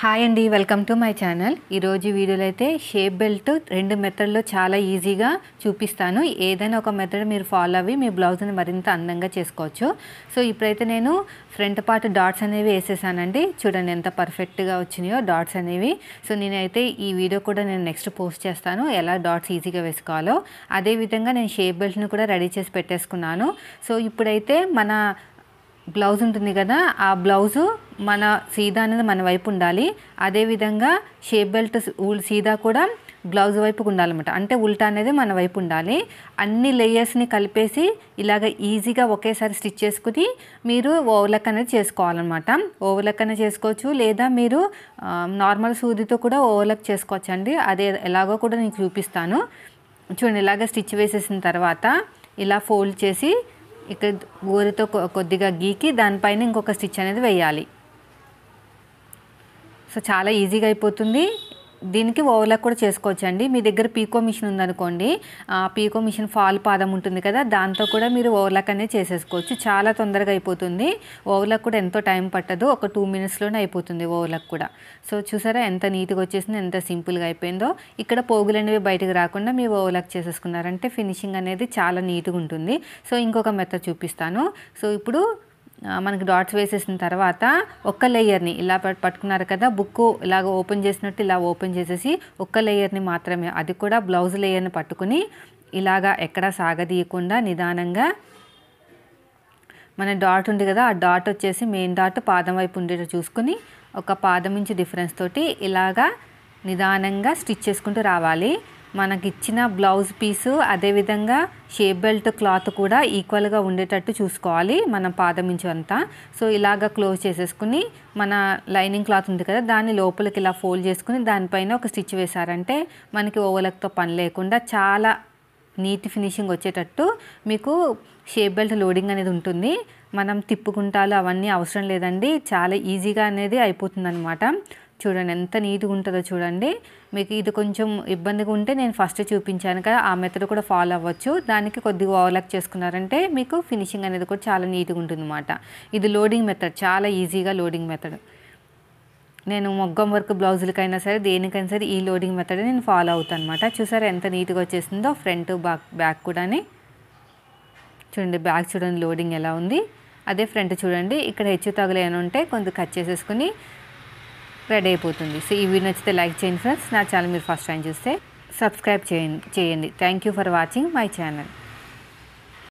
hi అండి welcome to my channel ఈరోజు వీడియోలో అయితే షేప్ బెల్ట్ రెండు మెథడ్లో చాలా ఈజీగా చూపిస్తాను ఏదైనా ఒక మెథడ్ మీరు ఫాలో అవి మీ బ్లౌజ్ని మరింత అందంగా చేసుకోవచ్చు సో ఇప్పుడైతే నేను ఫ్రంట్ పార్ట్ డాట్స్ అనేవి వేసేసానండి చూడండి ఎంత పర్ఫెక్ట్గా వచ్చినాయో డాట్స్ అనేవి సో నేనైతే ఈ వీడియో కూడా నేను నెక్స్ట్ పోస్ట్ చేస్తాను ఎలా డాట్స్ ఈజీగా వేసుకోవాలో అదేవిధంగా నేను షేప్ బెల్ట్ని కూడా రెడీ చేసి పెట్టేసుకున్నాను సో ఇప్పుడైతే మన బ్లౌజ్ ఉంటుంది కదా ఆ బ్లౌజు మన సీదా అనేది మన వైపు ఉండాలి అదేవిధంగా షేప్ బెల్ట్ సీదా కూడా బ్లౌజ్ వైపుకు ఉండాలన్నమాట అంటే ఉల్టా అనేది మన వైపు ఉండాలి అన్ని లేయర్స్ని కలిపేసి ఇలాగ ఈజీగా ఒకేసారి స్టిచ్ చేసుకుని మీరు ఓవర్లక్ అనేది చేసుకోవాలన్నమాట ఓవర్లక్ అనేది చేసుకోవచ్చు లేదా మీరు నార్మల్ సూదితో కూడా ఓవర్లక్ చేసుకోవచ్చు అండి అదే ఎలాగో కూడా నేను చూపిస్తాను చూడండి ఇలాగ స్టిచ్ వేసేసిన తర్వాత ఇలా ఫోల్డ్ చేసి ఇక్కడ గోరుతో కొద్దిగా గీకి దానిపైన ఇంకొక స్టిచ్ అనేది వేయాలి సో చాలా ఈజీగా అయిపోతుంది దీనికి ఓవర్లాక్ కూడా చేసుకోవచ్చండి మీ దగ్గర పీకో మిషన్ ఉందనుకోండి పీకో మిషన్ ఫాల్ పాదం ఉంటుంది కదా దాంతో కూడా మీరు ఓవర్లాక్ అనేది చేసేసుకోవచ్చు చాలా తొందరగా అయిపోతుంది ఓవర్లాక్ కూడా ఎంతో టైం పట్టదు ఒక టూ మినిట్స్లోనే అయిపోతుంది ఓవర్లాక్ కూడా సో చూసారా ఎంత నీట్గా వచ్చేసింది ఎంత సింపుల్గా అయిపోయిందో ఇక్కడ పోగులు అనేవి బయటకు రాకుండా మీరు ఓవర్లాక్ చేసేసుకున్నారంటే ఫినిషింగ్ అనేది చాలా నీట్గా ఉంటుంది సో ఇంకొక మెత్త చూపిస్తాను సో ఇప్పుడు మనకి డాట్స్ వేసేసిన తర్వాత ఒక్క లేయర్ని ఇలా పట్టుకున్నారు కదా బుక్ ఇలాగ ఓపెన్ చేసినట్టు ఇలా ఓపెన్ చేసేసి ఒక్క లేయర్ని మాత్రమే అది కూడా బ్లౌజ్ లేయర్ని పట్టుకుని ఇలాగా ఎక్కడా సాగదీయకుండా నిదానంగా మన డాట్ ఉంది కదా ఆ డాట్ వచ్చేసి మెయిన్ డాట్ పాదం వైపు ఉండేట చూసుకుని ఒక పాదం నుంచి డిఫరెన్స్ తోటి ఇలాగా నిదానంగా స్టిచ్ చేసుకుంటూ రావాలి మనకిచ్చిన బ్లౌజ్ పీసు అదేవిధంగా షేప్ బెల్ట్ క్లాత్ కూడా ఈక్వల్గా ఉండేటట్టు చూసుకోవాలి మనం పాదమించు అంతా సో ఇలాగ క్లోజ్ చేసేసుకుని మన లైనింగ్ క్లాత్ ఉంది కదా దాన్ని లోపలికి ఇలా ఫోల్డ్ చేసుకుని దానిపైన ఒక స్టిచ్ వేశారంటే మనకి ఓవలక్తో పని లేకుండా చాలా నీట్ ఫినిషింగ్ వచ్చేటట్టు మీకు షేప్ బెల్ట్ లోడింగ్ అనేది ఉంటుంది మనం తిప్పుకుంటాలు అవన్నీ అవసరం లేదండి చాలా ఈజీగా అనేది అయిపోతుంది అనమాట చూడండి ఎంత నీట్గా ఉంటుందో చూడండి మీకు ఇది కొంచెం ఇబ్బందిగా ఉంటే నేను ఫస్ట్ చూపించాను కదా ఆ మెథడ్ కూడా ఫాలో అవ్వచ్చు దానికి కొద్దిగా ఓవర్లాక్ చేసుకున్నారంటే మీకు ఫినిషింగ్ అనేది కూడా చాలా నీట్గా ఉంటుంది అనమాట ఇది లోడింగ్ మెథడ్ చాలా ఈజీగా లోడింగ్ మెథడ్ నేను మొగ్గం వర్క్ బ్లౌజులకైనా సరే దేనికైనా సరే ఈ లోడింగ్ మెథడ్ నేను ఫాలో అవుతాను అనమాట చూసారా ఎంత నీట్గా వచ్చేసిందో ఫ్రంట్ బ్యాక్ బ్యాక్ కూడాని చూడండి బ్యాక్ చూడండి లోడింగ్ ఎలా ఉంది అదే ఫ్రంట్ చూడండి ఇక్కడ హెచ్చు తగులు ఏమైనా ఉంటే కొంత కట్ చేసేసుకుని రెడీ అయిపోతుంది సో ఈ వీడియో నచ్చితే లైక్ చేయండి ఫ్రెండ్స్ నా ఛానల్ మీరు ఫస్ట్ టైం చూస్తే సబ్స్క్రైబ్ చేయండి చేయండి thank you for watching my channel